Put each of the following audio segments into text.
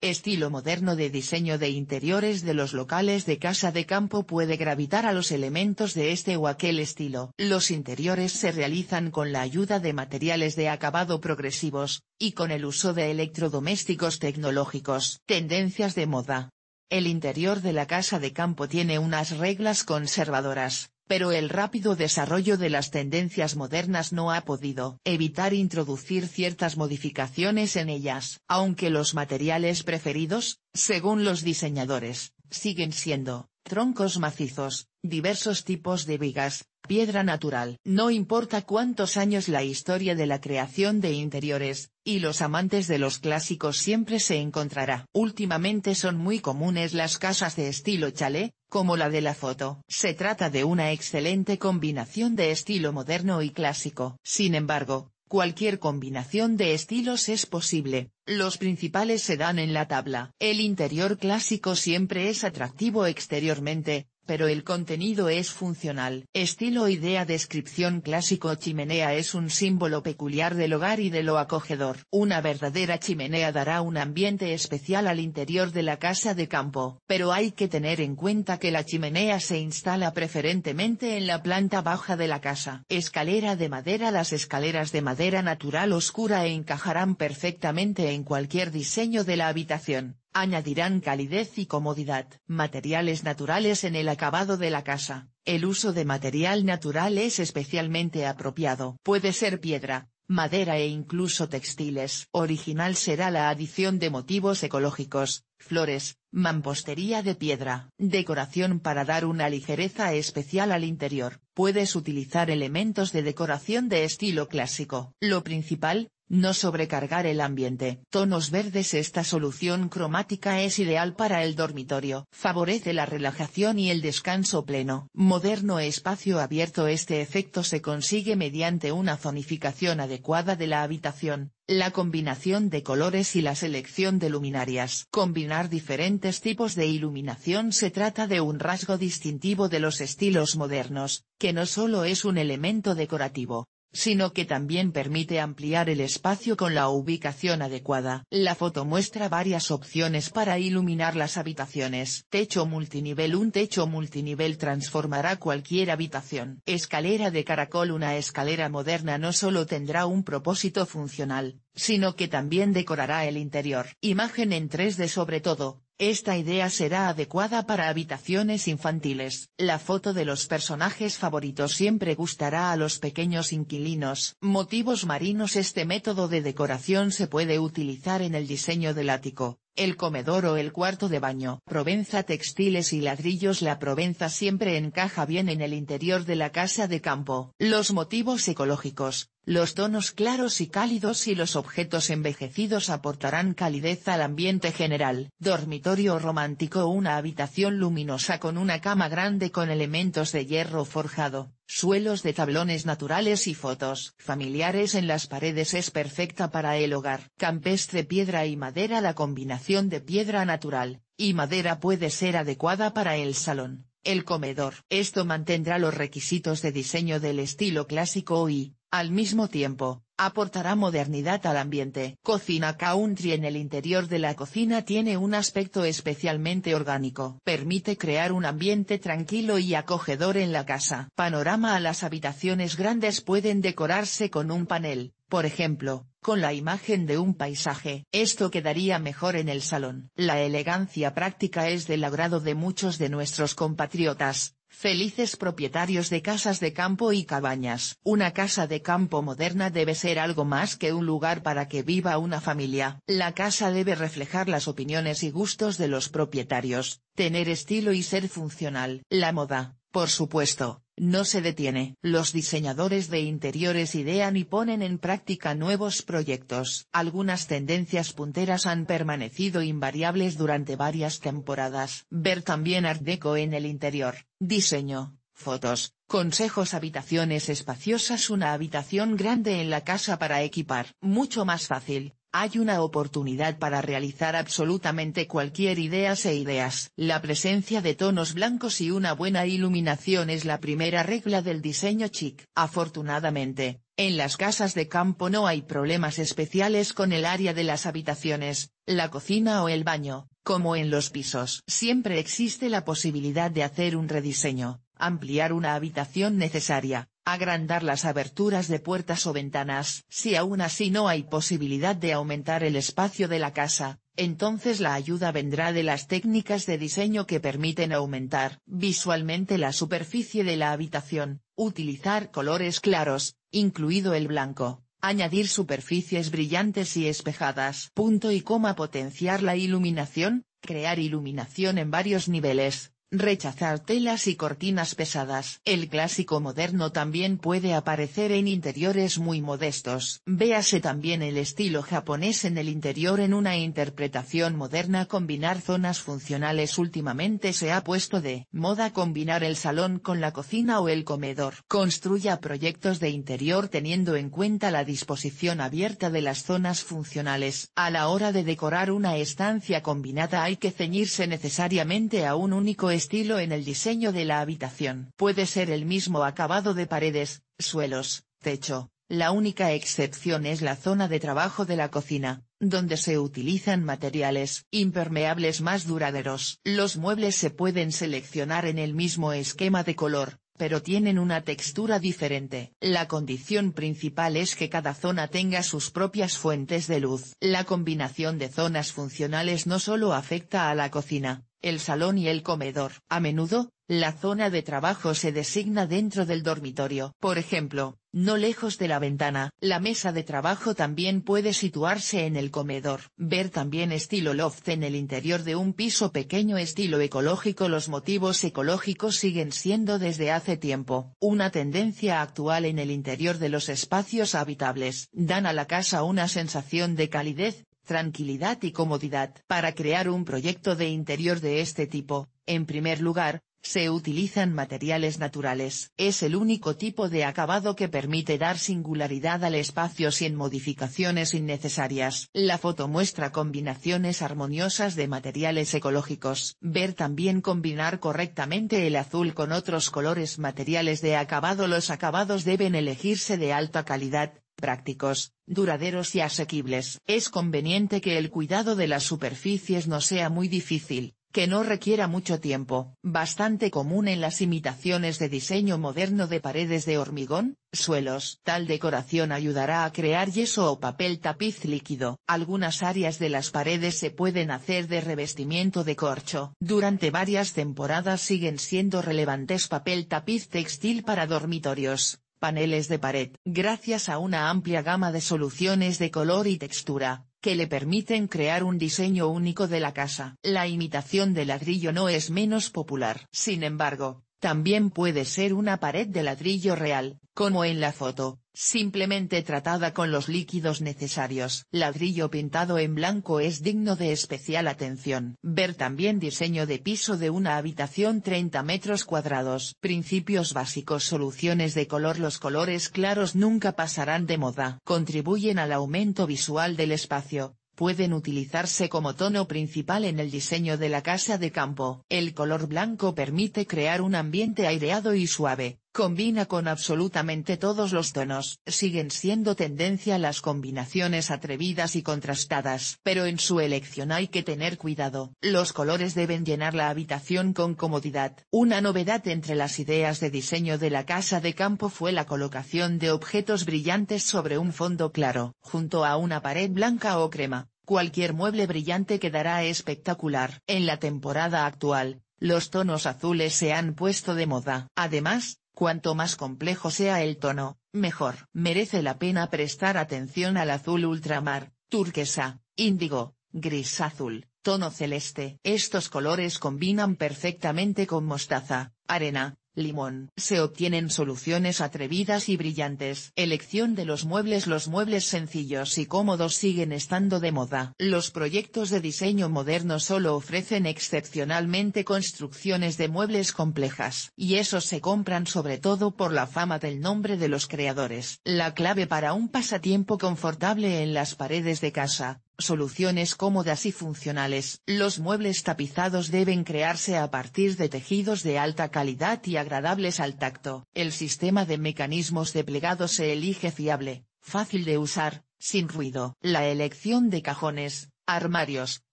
Estilo moderno de diseño de interiores de los locales de casa de campo puede gravitar a los elementos de este o aquel estilo. Los interiores se realizan con la ayuda de materiales de acabado progresivos, y con el uso de electrodomésticos tecnológicos. Tendencias de moda. El interior de la casa de campo tiene unas reglas conservadoras, pero el rápido desarrollo de las tendencias modernas no ha podido evitar introducir ciertas modificaciones en ellas, aunque los materiales preferidos, según los diseñadores, siguen siendo, troncos macizos, diversos tipos de vigas, piedra natural. No importa cuántos años la historia de la creación de interiores, y los amantes de los clásicos siempre se encontrará. Últimamente son muy comunes las casas de estilo chalet, como la de la foto. Se trata de una excelente combinación de estilo moderno y clásico. Sin embargo, Cualquier combinación de estilos es posible, los principales se dan en la tabla. El interior clásico siempre es atractivo exteriormente, pero el contenido es funcional. Estilo idea descripción clásico Chimenea es un símbolo peculiar del hogar y de lo acogedor. Una verdadera chimenea dará un ambiente especial al interior de la casa de campo, pero hay que tener en cuenta que la chimenea se instala preferentemente en la planta baja de la casa. Escalera de madera Las escaleras de madera natural oscura encajarán perfectamente en cualquier diseño de la habitación añadirán calidez y comodidad. Materiales naturales en el acabado de la casa. El uso de material natural es especialmente apropiado. Puede ser piedra, madera e incluso textiles. Original será la adición de motivos ecológicos, flores, mampostería de piedra, decoración para dar una ligereza especial al interior. Puedes utilizar elementos de decoración de estilo clásico. Lo principal, no sobrecargar el ambiente. Tonos verdes Esta solución cromática es ideal para el dormitorio. Favorece la relajación y el descanso pleno. Moderno espacio abierto Este efecto se consigue mediante una zonificación adecuada de la habitación, la combinación de colores y la selección de luminarias. Combinar diferentes tipos de iluminación se trata de un rasgo distintivo de los estilos modernos, que no solo es un elemento decorativo, sino que también permite ampliar el espacio con la ubicación adecuada. La foto muestra varias opciones para iluminar las habitaciones. Techo multinivel Un techo multinivel transformará cualquier habitación. Escalera de caracol Una escalera moderna no solo tendrá un propósito funcional, sino que también decorará el interior. Imagen en 3D sobre todo, esta idea será adecuada para habitaciones infantiles. La foto de los personajes favoritos siempre gustará a los pequeños inquilinos. Motivos marinos Este método de decoración se puede utilizar en el diseño del ático, el comedor o el cuarto de baño. Provenza Textiles y Ladrillos La Provenza siempre encaja bien en el interior de la casa de campo. Los motivos ecológicos, los tonos claros y cálidos y los objetos envejecidos aportarán calidez al ambiente general. Dormitorio romántico Una habitación luminosa con una cama grande con elementos de hierro forjado, Suelos de tablones naturales y fotos familiares en las paredes es perfecta para el hogar. Campestre piedra y madera La combinación de piedra natural y madera puede ser adecuada para el salón, el comedor. Esto mantendrá los requisitos de diseño del estilo clásico y, al mismo tiempo, aportará modernidad al ambiente. Cocina Country en el interior de la cocina tiene un aspecto especialmente orgánico. Permite crear un ambiente tranquilo y acogedor en la casa. Panorama a las habitaciones grandes pueden decorarse con un panel, por ejemplo, con la imagen de un paisaje. Esto quedaría mejor en el salón. La elegancia práctica es del agrado de muchos de nuestros compatriotas, Felices propietarios de casas de campo y cabañas. Una casa de campo moderna debe ser algo más que un lugar para que viva una familia. La casa debe reflejar las opiniones y gustos de los propietarios, tener estilo y ser funcional. La moda, por supuesto, no se detiene. Los diseñadores de interiores idean y ponen en práctica nuevos proyectos. Algunas tendencias punteras han permanecido invariables durante varias temporadas. Ver también Art Deco en el interior, diseño, fotos, consejos habitaciones espaciosas una habitación grande en la casa para equipar. Mucho más fácil, hay una oportunidad para realizar absolutamente cualquier ideas e ideas. La presencia de tonos blancos y una buena iluminación es la primera regla del diseño chic. Afortunadamente, en las casas de campo no hay problemas especiales con el área de las habitaciones, la cocina o el baño, como en los pisos. Siempre existe la posibilidad de hacer un rediseño, ampliar una habitación necesaria, agrandar las aberturas de puertas o ventanas. Si aún así no hay posibilidad de aumentar el espacio de la casa, entonces la ayuda vendrá de las técnicas de diseño que permiten aumentar visualmente la superficie de la habitación, utilizar colores claros, incluido el blanco, añadir superficies brillantes y espejadas. Punto y coma potenciar la iluminación, crear iluminación en varios niveles, Rechazar telas y cortinas pesadas. El clásico moderno también puede aparecer en interiores muy modestos. Véase también el estilo japonés en el interior en una interpretación moderna combinar zonas funcionales últimamente se ha puesto de moda combinar el salón con la cocina o el comedor. Construya proyectos de interior teniendo en cuenta la disposición abierta de las zonas funcionales. A la hora de decorar una estancia combinada hay que ceñirse necesariamente a un único estilo en el diseño de la habitación. Puede ser el mismo acabado de paredes, suelos, techo. La única excepción es la zona de trabajo de la cocina, donde se utilizan materiales impermeables más duraderos. Los muebles se pueden seleccionar en el mismo esquema de color, pero tienen una textura diferente. La condición principal es que cada zona tenga sus propias fuentes de luz. La combinación de zonas funcionales no solo afecta a la cocina, el salón y el comedor. A menudo, la zona de trabajo se designa dentro del dormitorio. Por ejemplo, no lejos de la ventana. La mesa de trabajo también puede situarse en el comedor. Ver también estilo loft en el interior de un piso pequeño estilo ecológico Los motivos ecológicos siguen siendo desde hace tiempo una tendencia actual en el interior de los espacios habitables. Dan a la casa una sensación de calidez, tranquilidad y comodidad. Para crear un proyecto de interior de este tipo, en primer lugar, se utilizan materiales naturales. Es el único tipo de acabado que permite dar singularidad al espacio sin modificaciones innecesarias. La foto muestra combinaciones armoniosas de materiales ecológicos. Ver también combinar correctamente el azul con otros colores materiales de acabado. Los acabados deben elegirse de alta calidad, prácticos, duraderos y asequibles. Es conveniente que el cuidado de las superficies no sea muy difícil, que no requiera mucho tiempo, bastante común en las imitaciones de diseño moderno de paredes de hormigón, suelos. Tal decoración ayudará a crear yeso o papel tapiz líquido. Algunas áreas de las paredes se pueden hacer de revestimiento de corcho. Durante varias temporadas siguen siendo relevantes papel tapiz textil para dormitorios, paneles de pared, gracias a una amplia gama de soluciones de color y textura, que le permiten crear un diseño único de la casa. La imitación de ladrillo no es menos popular. Sin embargo, también puede ser una pared de ladrillo real, como en la foto, simplemente tratada con los líquidos necesarios. Ladrillo pintado en blanco es digno de especial atención. Ver también diseño de piso de una habitación 30 metros cuadrados. Principios básicos Soluciones de color Los colores claros nunca pasarán de moda. Contribuyen al aumento visual del espacio, pueden utilizarse como tono principal en el diseño de la casa de campo. El color blanco permite crear un ambiente aireado y suave, combina con absolutamente todos los tonos. Siguen siendo tendencia las combinaciones atrevidas y contrastadas. Pero en su elección hay que tener cuidado. Los colores deben llenar la habitación con comodidad. Una novedad entre las ideas de diseño de la casa de campo fue la colocación de objetos brillantes sobre un fondo claro, junto a una pared blanca o crema. Cualquier mueble brillante quedará espectacular. En la temporada actual, los tonos azules se han puesto de moda. Además, Cuanto más complejo sea el tono, mejor. Merece la pena prestar atención al azul ultramar, turquesa, índigo, gris azul, tono celeste. Estos colores combinan perfectamente con mostaza, arena, limón. Se obtienen soluciones atrevidas y brillantes. Elección de los muebles Los muebles sencillos y cómodos siguen estando de moda. Los proyectos de diseño moderno solo ofrecen excepcionalmente construcciones de muebles complejas. Y esos se compran sobre todo por la fama del nombre de los creadores. La clave para un pasatiempo confortable en las paredes de casa, Soluciones cómodas y funcionales. Los muebles tapizados deben crearse a partir de tejidos de alta calidad y agradables al tacto. El sistema de mecanismos de plegado se elige fiable, fácil de usar, sin ruido. La elección de cajones, armarios,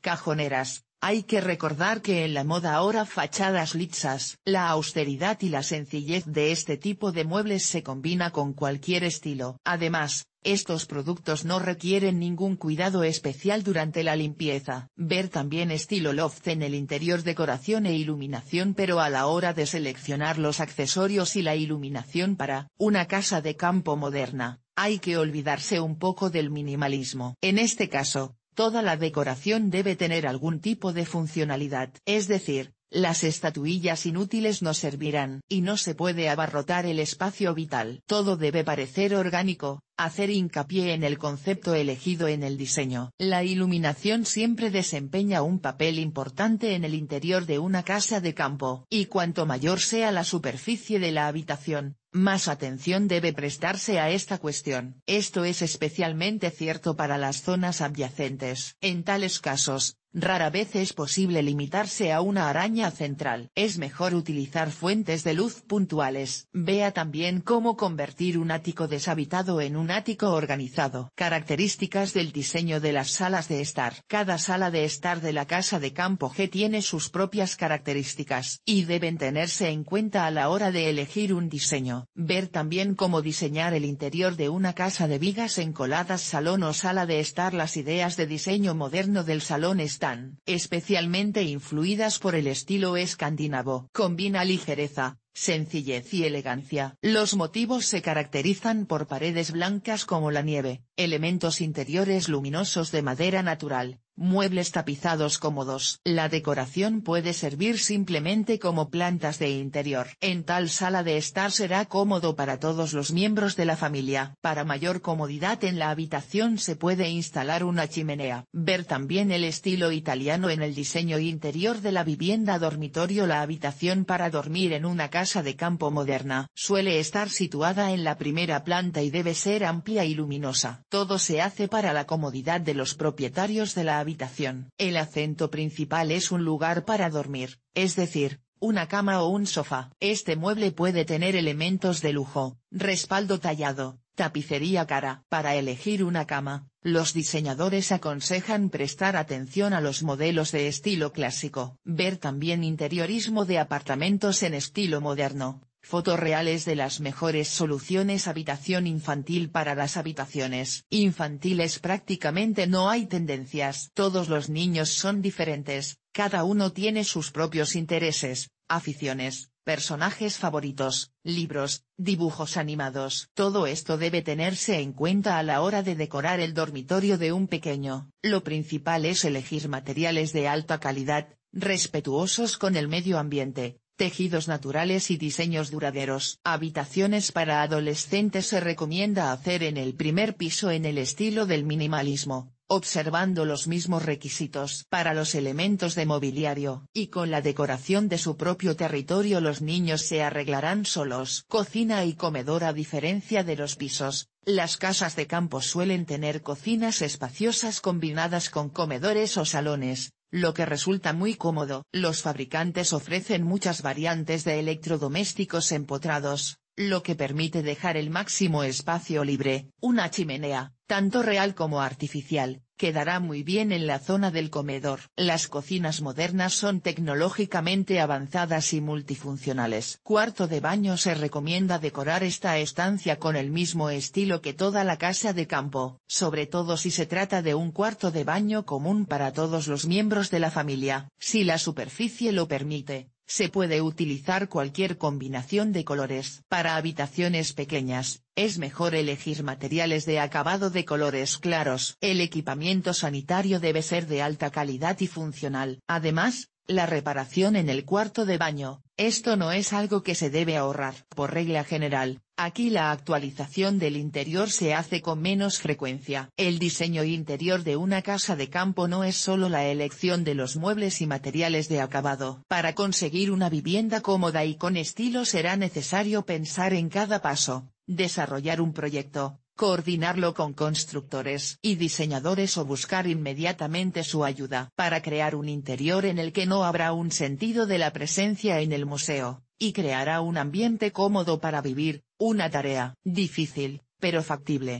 cajoneras, hay que recordar que en la moda ahora fachadas lisas. La austeridad y la sencillez de este tipo de muebles se combina con cualquier estilo. Además, estos productos no requieren ningún cuidado especial durante la limpieza. Ver también estilo loft en el interior decoración e iluminación pero a la hora de seleccionar los accesorios y la iluminación para una casa de campo moderna, hay que olvidarse un poco del minimalismo. En este caso, toda la decoración debe tener algún tipo de funcionalidad. Es decir, las estatuillas inútiles no servirán y no se puede abarrotar el espacio vital. Todo debe parecer orgánico, hacer hincapié en el concepto elegido en el diseño. La iluminación siempre desempeña un papel importante en el interior de una casa de campo, y cuanto mayor sea la superficie de la habitación, más atención debe prestarse a esta cuestión. Esto es especialmente cierto para las zonas adyacentes. En tales casos, Rara vez es posible limitarse a una araña central. Es mejor utilizar fuentes de luz puntuales. Vea también cómo convertir un ático deshabitado en un ático organizado. Características del diseño de las salas de estar. Cada sala de estar de la casa de campo G tiene sus propias características y deben tenerse en cuenta a la hora de elegir un diseño. Ver también cómo diseñar el interior de una casa de vigas encoladas salón o sala de estar. Las ideas de diseño moderno del salón están especialmente influidas por el estilo escandinavo. Combina ligereza, sencillez y elegancia. Los motivos se caracterizan por paredes blancas como la nieve, elementos interiores luminosos de madera natural, muebles tapizados cómodos. La decoración puede servir simplemente como plantas de interior. En tal sala de estar será cómodo para todos los miembros de la familia. Para mayor comodidad en la habitación se puede instalar una chimenea. Ver también el estilo italiano en el diseño interior de la vivienda dormitorio La habitación para dormir en una casa de campo moderna. Suele estar situada en la primera planta y debe ser amplia y luminosa. Todo se hace para la comodidad de los propietarios de la habitación. El acento principal es un lugar para dormir, es decir, una cama o un sofá. Este mueble puede tener elementos de lujo, respaldo tallado, tapicería cara. Para elegir una cama, los diseñadores aconsejan prestar atención a los modelos de estilo clásico. Ver también interiorismo de apartamentos en estilo moderno. Fotos reales de las mejores soluciones habitación infantil para las habitaciones infantiles prácticamente no hay tendencias. Todos los niños son diferentes, cada uno tiene sus propios intereses, aficiones, personajes favoritos, libros, dibujos animados. Todo esto debe tenerse en cuenta a la hora de decorar el dormitorio de un pequeño. Lo principal es elegir materiales de alta calidad, respetuosos con el medio ambiente, tejidos naturales y diseños duraderos. Habitaciones para adolescentes se recomienda hacer en el primer piso en el estilo del minimalismo, observando los mismos requisitos para los elementos de mobiliario, y con la decoración de su propio territorio los niños se arreglarán solos. Cocina y comedor a diferencia de los pisos, las casas de campo suelen tener cocinas espaciosas combinadas con comedores o salones, lo que resulta muy cómodo. Los fabricantes ofrecen muchas variantes de electrodomésticos empotrados, lo que permite dejar el máximo espacio libre. Una chimenea, tanto real como artificial, quedará muy bien en la zona del comedor. Las cocinas modernas son tecnológicamente avanzadas y multifuncionales. Cuarto de baño se recomienda decorar esta estancia con el mismo estilo que toda la casa de campo, sobre todo si se trata de un cuarto de baño común para todos los miembros de la familia, si la superficie lo permite se puede utilizar cualquier combinación de colores. Para habitaciones pequeñas, es mejor elegir materiales de acabado de colores claros. El equipamiento sanitario debe ser de alta calidad y funcional. Además, la reparación en el cuarto de baño, esto no es algo que se debe ahorrar. Por regla general, aquí la actualización del interior se hace con menos frecuencia. El diseño interior de una casa de campo no es solo la elección de los muebles y materiales de acabado. Para conseguir una vivienda cómoda y con estilo será necesario pensar en cada paso, desarrollar un proyecto, coordinarlo con constructores y diseñadores o buscar inmediatamente su ayuda para crear un interior en el que no habrá un sentido de la presencia en el museo, y creará un ambiente cómodo para vivir, una tarea difícil, pero factible.